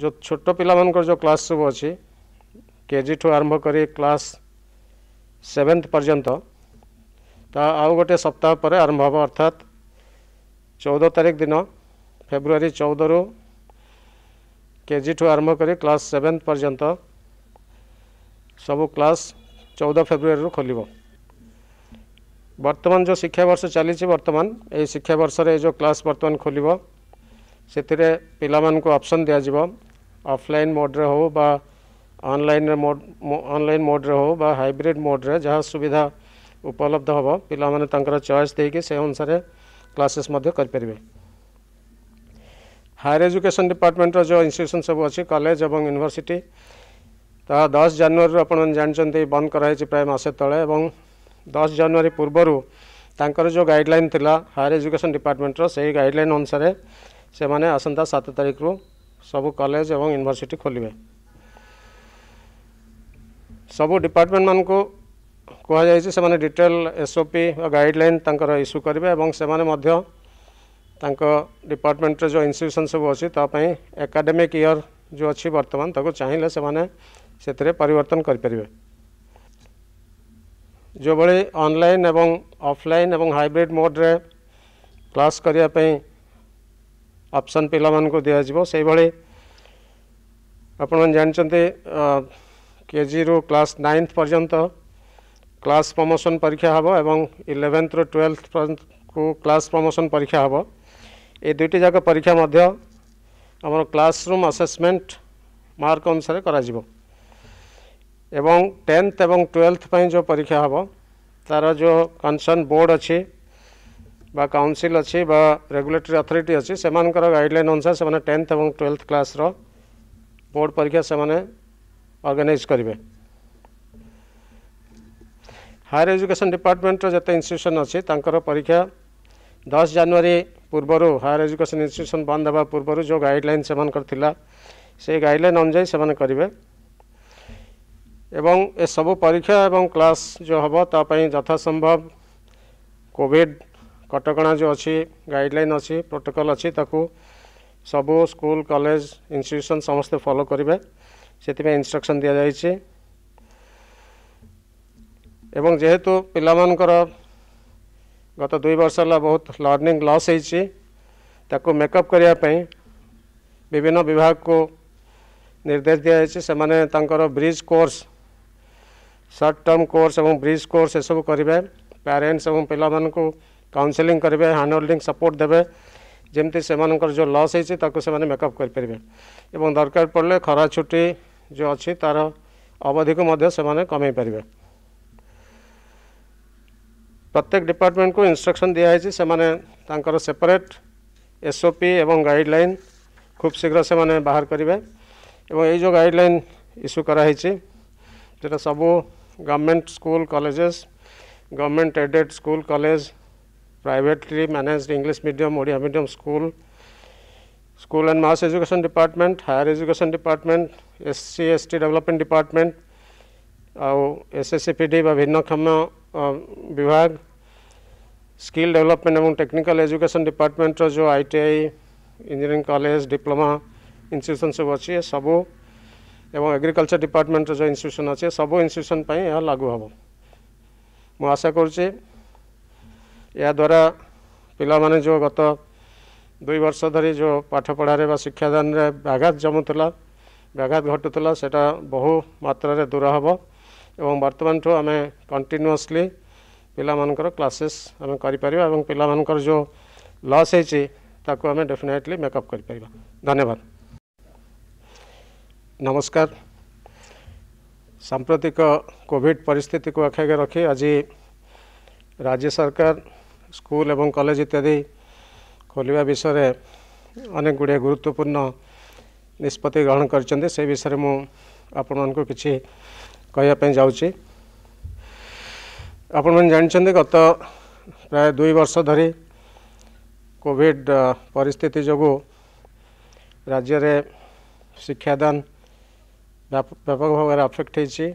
जो छोट पिलाମାନଙ୍କର जो क्लास सब ଅଛି କେଜି ଠୁ ଆରମ୍ଭ କରି କ୍ଲାସ୍ ସେଭେନ୍ଥ ପର୍ଯ୍ୟନ୍ତ ତା ଆଉ ଗୋଟେ ସପ୍ତାହ ପରେ ଆରମ୍ଭ ହେବ ଅର୍ଥାତ୍ ଚଉଦ ତାରିଖ ଦିନ ଫେବୃଆରୀ ଚଉଦରୁ କେଜି ଠୁ ଆରମ୍ଭ କରି କ୍ଲାସ୍ ସେଭେନ୍ଥ ପର୍ଯ୍ୟନ୍ତ ସବୁ କ୍ଲାସ୍ ଚଉଦ ଫେବୃଆରୀରୁ ଖୋଲିବ ବର୍ତ୍ତମାନ ଯେଉଁ ଶିକ୍ଷାବର୍ଷ ଚାଲିଛି ବର୍ତ୍ତମାନ ଏହି ଶିକ୍ଷାବର୍ଷରେ ଏ ଯେଉଁ କ୍ଲାସ୍ ବର୍ତ୍ତମାନ ଖୋଲିବ ସେଥିରେ ପିଲାମାନଙ୍କୁ ଅପସନ୍ ଦିଆଯିବ अफलाइन मोड हो बा ऑनलाइन मोड ऑनलाइन मोड रे हो बा हाइब्रिड मोड रे जहाँ सुविधा उपलब्ध हम पिलाने चॉइस देके से अनुसार क्लासेस करें हायर एजुकेशन डिपार्टमेंट जो इंस्टीट्यूशन सब अच्छी कॉलेज और यूनिवर्सिटी ता दस जानुरी आपण जानते बंद कराई प्राय मसे तले और दस जानुरी पूर्वर तर जो गाइडलाइन थी हायर एजुकेशन डिपार्टमेंटर से गाइडलाइन अनुसार से आसंता सात तारीख रू सब कलेज और यूनिभर्सीटी खोलि सब डिपार्टमेंट मान को कहुई डिटेल एसओपी गाइडलाइन गाइडल इश्यू करेंगे और डिपार्टमेंट जो इन्यूशन सब अच्छी तापी एकाडेमिक इयर जो अच्छी बर्तमान तक चाहिए से परिवर्तन करें जो भाई अनलाइन एवं ऑफलाइन एवं हाइब्रिड मोड्रे क्लास करने অপশন পহলা মানক দিয়া জীব সেইবালে आपण जानचते केजी रो ক্লাস 9 পর্যন্ত ক্লাস প্রমোশন পরীক্ষা হব এবং 11th रो 12th পর্যন্ত ক্লাস প্রমোশন পরীক্ষা হব এই দুইটি জায়গা পরীক্ষা মধ্যে আমরো ক্লাসরুম অ্যাসেসমেন্ট মার্ক অনুসারে করা জীব এবং 10th এবং 12th পই যে পরীক্ষা হব তারে যে কনসার্ন বোর্ড আছে বা কাউন্সিল ଅଛି বা ରେଗୁଲେଟରୀ ଅଥରିଟି ଅଛି ସେମାନଙ୍କର ଗାଇଡ଼ଲାଇନ୍ ଅନୁସାରେ ସେମାନେ ଟେନ୍ଥ ଏବଂ ଟୁଏଲ୍ଥ କ୍ଲାସ୍ର ବୋର୍ଡ଼ ପରୀକ୍ଷା ସେମାନେ ଅର୍ଗାନାଇଜ୍ କରିବେ ହାୟର ଏଜୁକେସନ୍ ଡିପାର୍ଟମେଣ୍ଟର ଯେତେ ଇନଷ୍ଟିଟ୍ୟୁସନ୍ ଅଛି ତାଙ୍କର ପରୀକ୍ଷା ଦଶ ଜାନୁଆରୀ ପୂର୍ବରୁ ହାୟର ଏଜୁକେସନ୍ ଇନଷ୍ଟିଟ୍ୟୁସନ୍ ବନ୍ଦ ହେବା ପୂର୍ବରୁ ଯେଉଁ ଗାଇଡ଼ଲାଇନ୍ ସେମାନଙ୍କର ଥିଲା ସେଇ ଗାଇଡ଼ଲାଇନ୍ ଅନୁଯାୟୀ ସେମାନେ କରିବେ ଏବଂ ଏସବୁ ପରୀକ୍ଷା ଏବଂ କ୍ଲାସ୍ ଯେଉଁ ହେବ ତା ପାଇଁ ଯଥାସମ୍ଭବ କୋଭିଡ଼ कटका जो अच्छी गाइडल अच्छी प्रोटोकल अच्छी सब स्कूल कॉलेज इंस्टीट्यूशन समस्ते फॉलो करेंगे से इन्स्ट्रक्शन दि जाए जेहेतु पाकर गत दुई वर्ष बहुत लर्णिंग लस होती मेकअप करने विभिन्न विभाग को निर्देश दिया दि जाने bridge course short term course एवं ब्रिज कोर्स ये सब करेंगे प्यारेन्ट्स और पिला काउनसेंग करेंगे हैंड होल्डिंग सपोर्ट देवे जमी से जो लस होने मेकअप और दरकार पड़े खरा छुट्टी जो अच्छी तार अवधि को कोमई पारे प्रत्येक डिपार्टमेंट को इन्स्ट्रक्शन दिखाई से सेपरेट एसओपी एवं गाइडल खूब शीघ्र से बाहर करेंगे करें जो गाइडल इश्यू कराई जो सबू government school colleges government aided school college privately managed English medium, Odia medium school, school and mass education department, higher education department, SC, ST development department, ଆଉ S S C P D ବା ଭିନ୍ନକ୍ଷମ ବିଭାଗ skill development ଏବଂ technical education ଡିପାର୍ଟମେଣ୍ଟର ଯେଉଁ I T I engineering college diploma institution ସବୁ ଅଛି ସବୁ ଏବଂ ଏଗ୍ରିକଲଚର୍ ଡିପାର୍ଟମେଣ୍ଟର ଯେଉଁ ଇନଷ୍ଟିଟ୍ୟୁସନ୍ ଅଛି ସବୁ ଇନଷ୍ଟିଟ୍ୟୁସନ୍ ପାଇଁ ଏହା ଲାଗୁ ହେବ ମୁଁ ଆଶା କରୁଛି ଏହାଦ୍ୱାରା ପିଲାମାନେ ଯେଉଁ ଗତ ଦୁଇ ବର୍ଷ ଧରି ଯେଉଁ ପାଠପଢ଼ାରେ ବା ଶିକ୍ଷାଦାନରେ ବ୍ୟାଘାତ ଜମୁଥିଲା ବ୍ୟାଘାତ ଘଟୁଥିଲା ସେଇଟା ବହୁ ମାତ୍ରାରେ ଦୂର ହେବ ଏବଂ ବର୍ତ୍ତମାନଠୁ ଆମେ କଣ୍ଟିନ୍ୟୁଅସ୍ଲି ପିଲାମାନଙ୍କର କ୍ଲାସେସ୍ ଆମେ କରିପାରିବା ଏବଂ ପିଲାମାନଙ୍କର ଯେଉଁ ଲସ୍ ହେଇଛି ତାକୁ ଆମେ ଡେଫିନେଟଲି ମେକଅପ୍ କରିପାରିବା ଧନ୍ୟବାଦ ନମସ୍କାର ସାମ୍ପ୍ରତିକ କୋଭିଡ଼ ପରିସ୍ଥିତିକୁ ଆଖେଆଗେ ରଖି ଆଜି ରାଜ୍ୟ ସରକାର ସ୍କୁଲ ଏବଂ କଲେଜ ଇତ୍ୟାଦି ଖୋଲିବା ବିଷୟରେ ଅନେକ ଗୁଡ଼ିଏ ଗୁରୁତ୍ୱପୂର୍ଣ୍ଣ ନିଷ୍ପତ୍ତି ଗ୍ରହଣ କରିଛନ୍ତି ସେ ବିଷୟରେ ମୁଁ ଆପଣମାନଙ୍କୁ କିଛି କହିବା ପାଇଁ ଯାଉଛି ଆପଣମାନେ ଜାଣିଛନ୍ତି ଗତ ପ୍ରାୟ ଦୁଇ ବର୍ଷ ଧରି କୋଭିଡ଼ ପରିସ୍ଥିତି ଯୋଗୁଁ ରାଜ୍ୟରେ ଶିକ୍ଷାଦାନ ବ୍ୟାପକ ଭାବରେ ଆଫେକ୍ଟ ହୋଇଛି